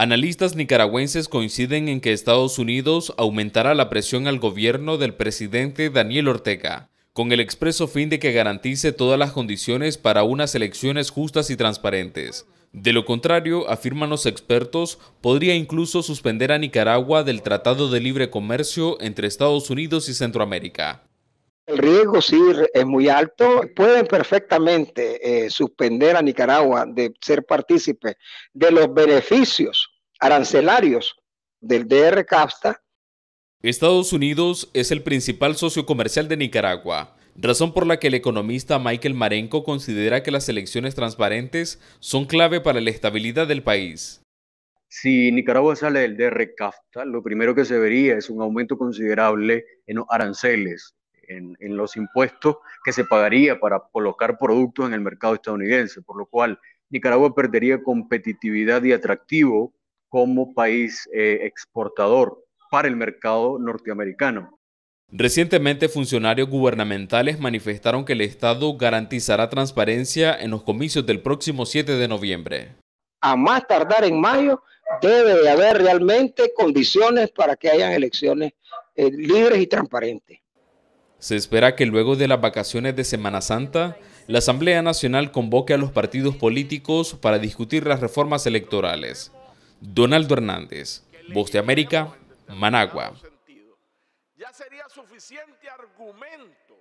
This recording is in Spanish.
Analistas nicaragüenses coinciden en que Estados Unidos aumentará la presión al gobierno del presidente Daniel Ortega, con el expreso fin de que garantice todas las condiciones para unas elecciones justas y transparentes. De lo contrario, afirman los expertos, podría incluso suspender a Nicaragua del Tratado de Libre Comercio entre Estados Unidos y Centroamérica. El riesgo sí es muy alto. Pueden perfectamente eh, suspender a Nicaragua de ser partícipe de los beneficios arancelarios del DR-CAFTA. Estados Unidos es el principal socio comercial de Nicaragua, razón por la que el economista Michael Marenco considera que las elecciones transparentes son clave para la estabilidad del país. Si Nicaragua sale del DR-CAFTA, lo primero que se vería es un aumento considerable en los aranceles, en, en, los impuestos que se pagaría para colocar productos en el mercado estadounidense, por lo cual Nicaragua perdería competitividad y atractivo como país eh, exportador para el mercado norteamericano. Recientemente, funcionarios gubernamentales manifestaron que el Estado garantizará transparencia en los comicios del próximo 7 de noviembre. A más tardar en mayo, debe de haber realmente condiciones para que hayan elecciones eh, libres y transparentes. Se espera que luego de las vacaciones de Semana Santa, la Asamblea Nacional convoque a los partidos políticos para discutir las reformas electorales. Donaldo Hernández, Voz de América, Managua. Ya sería suficiente argumento